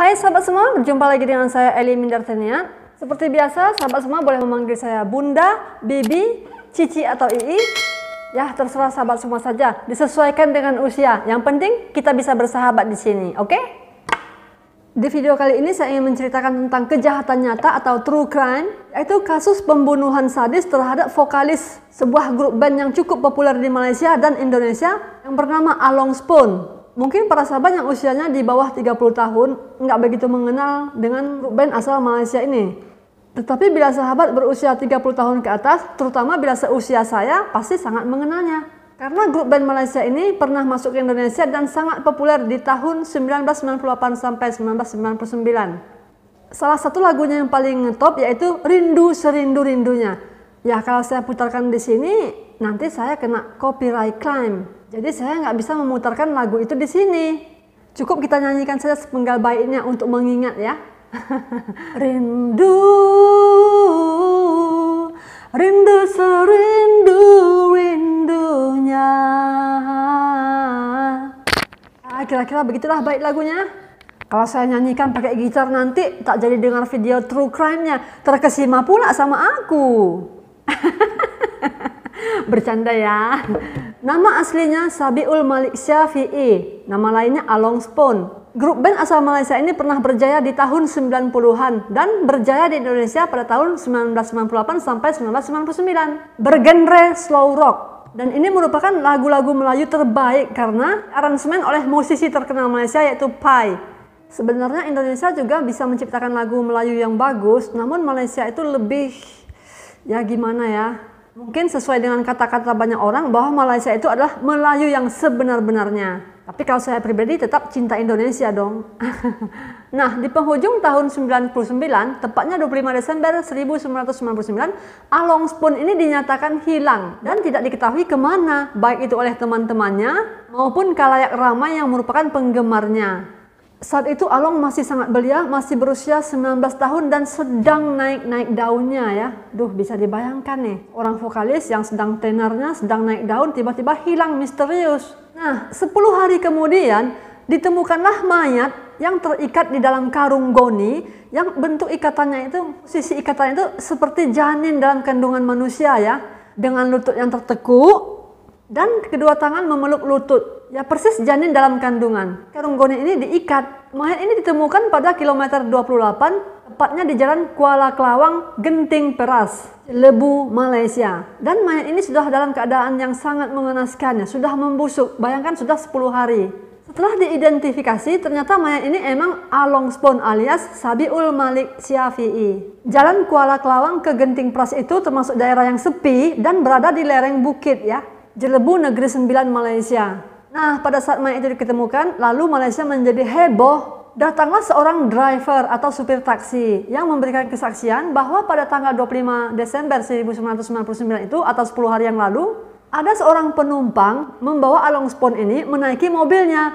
Hai sahabat semua, berjumpa lagi dengan saya Eli Mindartenia. Seperti biasa, sahabat semua boleh memanggil saya Bunda, Bibi, Cici atau Ii. Ya, terserah sahabat semua saja. Disesuaikan dengan usia. Yang penting kita bisa bersahabat di sini, oke? Okay? Di video kali ini saya ingin menceritakan tentang kejahatan nyata atau true crime, yaitu kasus pembunuhan sadis terhadap vokalis sebuah grup band yang cukup populer di Malaysia dan Indonesia yang bernama Along Spoon mungkin para sahabat yang usianya di bawah 30 tahun nggak begitu mengenal dengan grup band asal Malaysia ini. Tetapi bila sahabat berusia 30 tahun ke atas, terutama bila seusia saya, pasti sangat mengenalnya. Karena grup band Malaysia ini pernah masuk ke Indonesia dan sangat populer di tahun 1998 sampai 1999. Salah satu lagunya yang paling top yaitu Rindu Serindu Rindunya. Ya kalau saya putarkan di sini, nanti saya kena copyright claim. Jadi saya nggak bisa memutarkan lagu itu di sini. Cukup kita nyanyikan saja sepenggal baiknya untuk mengingat ya. rindu, rindu serindu rindunya. Ah, kira-kira begitulah baik lagunya. Kalau saya nyanyikan pakai gitar nanti tak jadi dengar video true crime-nya. Terkesima pula sama aku. Bercanda ya. Nama aslinya Sabiul Malik Syafi'i, nama lainnya Along Spoon. Grup band asal Malaysia ini pernah berjaya di tahun 90-an dan berjaya di Indonesia pada tahun 1998 sampai 1999. Bergenre slow rock dan ini merupakan lagu-lagu Melayu terbaik karena aransemen oleh musisi terkenal Malaysia yaitu Pai. Sebenarnya Indonesia juga bisa menciptakan lagu Melayu yang bagus, namun Malaysia itu lebih ya gimana ya, Mungkin sesuai dengan kata-kata banyak orang bahwa Malaysia itu adalah Melayu yang sebenar-benarnya. Tapi kalau saya pribadi tetap cinta Indonesia dong. nah, di penghujung tahun 99, tepatnya 25 Desember 1999, Along Spoon ini dinyatakan hilang dan tidak diketahui kemana, baik itu oleh teman-temannya maupun kalayak ramai yang merupakan penggemarnya saat itu Along masih sangat belia, masih berusia 19 tahun dan sedang naik-naik daunnya ya. Duh, bisa dibayangkan nih, orang vokalis yang sedang tenarnya sedang naik daun tiba-tiba hilang misterius. Nah, 10 hari kemudian ditemukanlah mayat yang terikat di dalam karung goni yang bentuk ikatannya itu, sisi ikatannya itu seperti janin dalam kandungan manusia ya. Dengan lutut yang tertekuk dan kedua tangan memeluk lutut ya persis janin dalam kandungan. Karung goni ini diikat. Mayat ini ditemukan pada kilometer 28, tepatnya di jalan Kuala Kelawang, Genting Peras, Lebu, Malaysia. Dan mayat ini sudah dalam keadaan yang sangat mengenaskannya, sudah membusuk. Bayangkan sudah 10 hari. Setelah diidentifikasi, ternyata mayat ini emang Along Spon alias Sabiul Malik Syafi'i. Jalan Kuala Kelawang ke Genting Pras itu termasuk daerah yang sepi dan berada di lereng bukit ya. Jelebu Negeri Sembilan Malaysia. Nah, pada saat mayat itu diketemukan, lalu Malaysia menjadi heboh. Datanglah seorang driver atau supir taksi yang memberikan kesaksian bahwa pada tanggal 25 Desember 1999 itu atau 10 hari yang lalu, ada seorang penumpang membawa Along Spoon ini menaiki mobilnya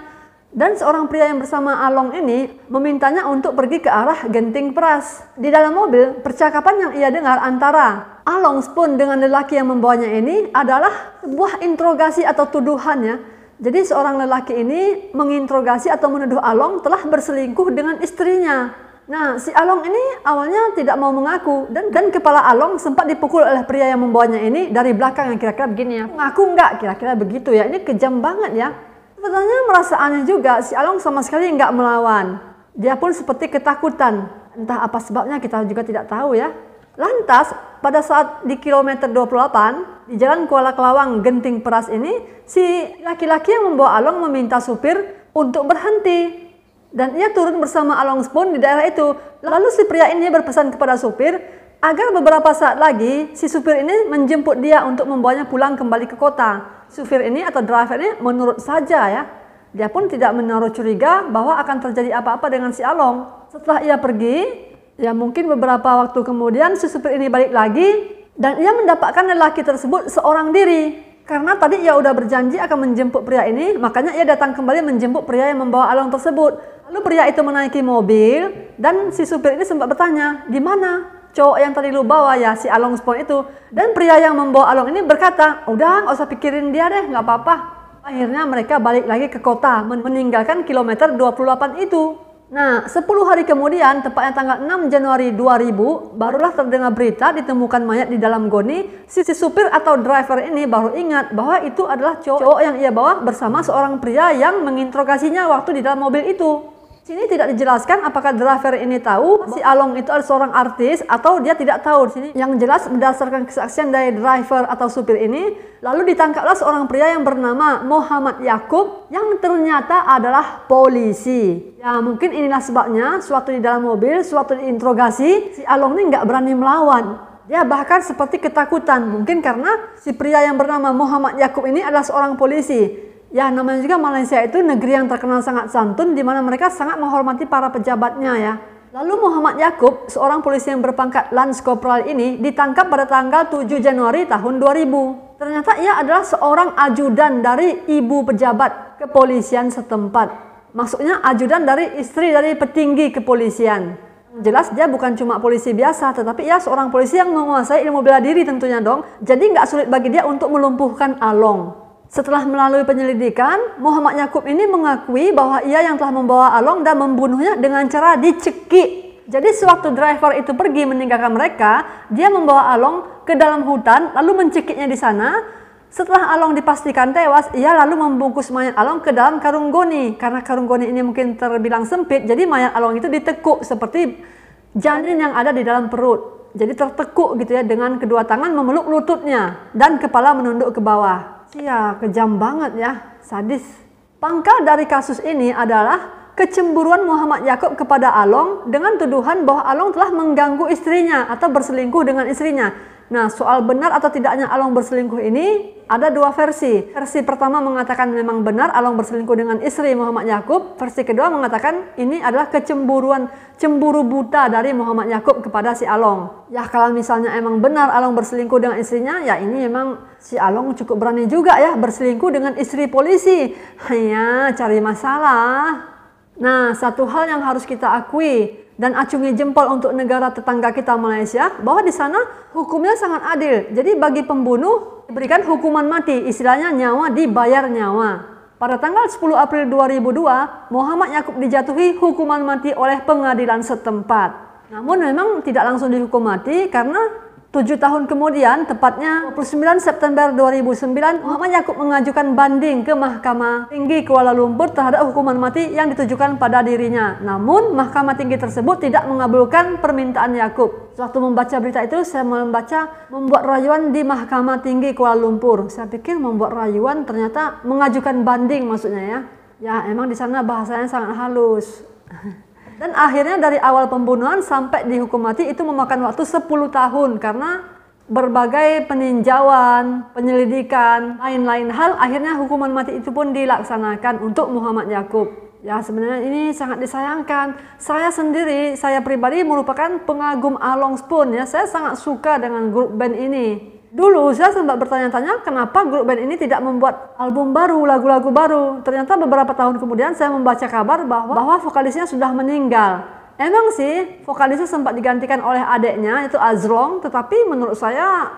dan seorang pria yang bersama Along ini memintanya untuk pergi ke arah Genting Press Di dalam mobil, percakapan yang ia dengar antara Along Spoon dengan lelaki yang membawanya ini adalah sebuah interogasi atau tuduhannya jadi seorang lelaki ini menginterogasi atau menuduh Along telah berselingkuh dengan istrinya. Nah, si Along ini awalnya tidak mau mengaku dan dan kepala Along sempat dipukul oleh pria yang membawanya ini dari belakang yang kira-kira begini ya. Mengaku nggak? Kira-kira begitu ya. Ini kejam banget ya. Sebenarnya merasa aneh juga si Along sama sekali enggak melawan. Dia pun seperti ketakutan. Entah apa sebabnya kita juga tidak tahu ya. Lantas pada saat di kilometer 28 di jalan Kuala Kelawang Genting Peras ini si laki-laki yang membawa Along meminta supir untuk berhenti dan ia turun bersama Along Spoon di daerah itu. Lalu si pria ini berpesan kepada supir agar beberapa saat lagi si supir ini menjemput dia untuk membawanya pulang kembali ke kota. Supir ini atau driver ini menurut saja ya. Dia pun tidak menaruh curiga bahwa akan terjadi apa-apa dengan si Along. Setelah ia pergi, Ya mungkin beberapa waktu kemudian si supir ini balik lagi dan ia mendapatkan lelaki tersebut seorang diri. Karena tadi ia udah berjanji akan menjemput pria ini, makanya ia datang kembali menjemput pria yang membawa Along tersebut. Lalu pria itu menaiki mobil dan si supir ini sempat bertanya, gimana cowok yang tadi lu bawa ya si Along Spon itu? Dan pria yang membawa Along ini berkata, udah nggak usah pikirin dia deh, nggak apa-apa. Akhirnya mereka balik lagi ke kota, meninggalkan kilometer 28 itu. Nah, 10 hari kemudian, tepatnya tanggal 6 Januari 2000, barulah terdengar berita ditemukan mayat di dalam goni. Sisi supir atau driver ini baru ingat bahwa itu adalah cowok, cowok yang ia bawa bersama seorang pria yang menginterogasinya waktu di dalam mobil itu. Sini tidak dijelaskan apakah driver ini tahu si Along itu adalah seorang artis atau dia tidak tahu. Sini yang jelas berdasarkan kesaksian dari driver atau supir ini, lalu ditangkaplah seorang pria yang bernama Muhammad Yakub yang ternyata adalah polisi. Ya mungkin inilah sebabnya suatu di dalam mobil, suatu diinterogasi, si Along ini nggak berani melawan. Ya bahkan seperti ketakutan, mungkin karena si pria yang bernama Muhammad Yakub ini adalah seorang polisi. Ya namanya juga Malaysia itu negeri yang terkenal sangat santun di mana mereka sangat menghormati para pejabatnya ya. Lalu Muhammad Yakub, seorang polisi yang berpangkat Lance Corporal ini ditangkap pada tanggal 7 Januari tahun 2000. Ternyata ia adalah seorang ajudan dari ibu pejabat kepolisian setempat. Maksudnya ajudan dari istri dari petinggi kepolisian. Jelas dia bukan cuma polisi biasa, tetapi ia seorang polisi yang menguasai ilmu bela diri tentunya dong. Jadi nggak sulit bagi dia untuk melumpuhkan Along. Setelah melalui penyelidikan, Muhammad Yakub ini mengakui bahwa ia yang telah membawa Along dan membunuhnya dengan cara dicekik. Jadi sewaktu driver itu pergi meninggalkan mereka, dia membawa Along ke dalam hutan lalu mencekiknya di sana. Setelah Along dipastikan tewas, ia lalu membungkus mayat Along ke dalam karung goni. Karena karung goni ini mungkin terbilang sempit, jadi mayat Along itu ditekuk seperti janin yang ada di dalam perut. Jadi tertekuk gitu ya dengan kedua tangan memeluk lututnya dan kepala menunduk ke bawah. Iya, kejam banget ya, sadis. Pangkal dari kasus ini adalah kecemburuan Muhammad Yakub kepada Along dengan tuduhan bahwa Along telah mengganggu istrinya atau berselingkuh dengan istrinya. Nah, soal benar atau tidaknya Along berselingkuh ini ada dua versi. Versi pertama mengatakan memang benar Along berselingkuh dengan istri Muhammad Yakub. Versi kedua mengatakan ini adalah kecemburuan cemburu buta dari Muhammad Yakub kepada si Along. Ya kalau misalnya emang benar Along berselingkuh dengan istrinya, ya ini memang si Along cukup berani juga ya berselingkuh dengan istri polisi. Hanya cari masalah. Nah, satu hal yang harus kita akui, dan acungi jempol untuk negara tetangga kita Malaysia bahwa di sana hukumnya sangat adil. Jadi bagi pembunuh diberikan hukuman mati, istilahnya nyawa dibayar nyawa. Pada tanggal 10 April 2002, Muhammad Yakub dijatuhi hukuman mati oleh pengadilan setempat. Namun memang tidak langsung dihukum mati karena Tujuh tahun kemudian, tepatnya 29 September 2009, Muhammad Yakub mengajukan banding ke Mahkamah Tinggi Kuala Lumpur terhadap hukuman mati yang ditujukan pada dirinya. Namun, Mahkamah Tinggi tersebut tidak mengabulkan permintaan Yakub. Waktu membaca berita itu, saya membaca membuat rayuan di Mahkamah Tinggi Kuala Lumpur. Saya pikir membuat rayuan ternyata mengajukan banding maksudnya ya. Ya, emang di sana bahasanya sangat halus. Dan akhirnya dari awal pembunuhan sampai dihukum mati itu memakan waktu 10 tahun karena berbagai peninjauan, penyelidikan, lain-lain hal akhirnya hukuman mati itu pun dilaksanakan untuk Muhammad Yakub. Ya sebenarnya ini sangat disayangkan. Saya sendiri, saya pribadi merupakan pengagum Along Spoon ya. Saya sangat suka dengan grup band ini. Dulu saya sempat bertanya-tanya kenapa grup band ini tidak membuat album baru, lagu-lagu baru. Ternyata beberapa tahun kemudian saya membaca kabar bahwa, bahwa vokalisnya sudah meninggal. Emang sih vokalisnya sempat digantikan oleh adeknya yaitu Azrong, tetapi menurut saya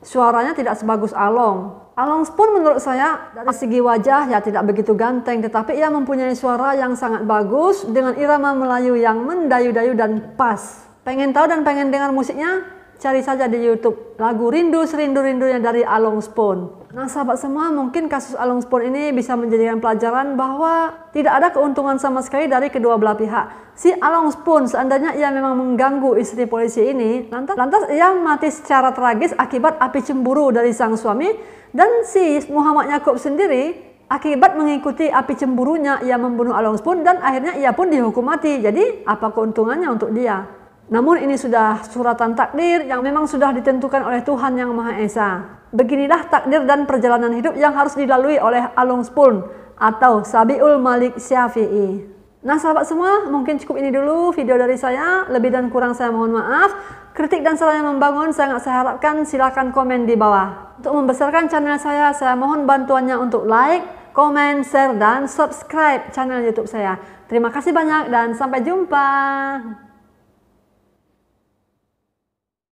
suaranya tidak sebagus Along. Along pun menurut saya dari segi wajah ya tidak begitu ganteng, tetapi ia mempunyai suara yang sangat bagus dengan irama Melayu yang mendayu-dayu dan pas. Pengen tahu dan pengen dengar musiknya? cari saja di YouTube lagu Rindu Serindu Rindunya dari Along Spoon. Nah, sahabat semua, mungkin kasus Along Spoon ini bisa menjadikan pelajaran bahwa tidak ada keuntungan sama sekali dari kedua belah pihak. Si Along Spoon seandainya ia memang mengganggu istri polisi ini, lantas, lantas ia mati secara tragis akibat api cemburu dari sang suami dan si Muhammad Yakub sendiri Akibat mengikuti api cemburunya, ia membunuh Along Spoon dan akhirnya ia pun dihukum mati. Jadi, apa keuntungannya untuk dia? Namun ini sudah suratan takdir yang memang sudah ditentukan oleh Tuhan Yang Maha Esa. Beginilah takdir dan perjalanan hidup yang harus dilalui oleh Alung Spoon atau Sabiul Malik Syafi'i. Nah sahabat semua, mungkin cukup ini dulu video dari saya. Lebih dan kurang saya mohon maaf. Kritik dan saran yang membangun sangat saya harapkan Silakan komen di bawah. Untuk membesarkan channel saya, saya mohon bantuannya untuk like, komen, share, dan subscribe channel YouTube saya. Terima kasih banyak dan sampai jumpa.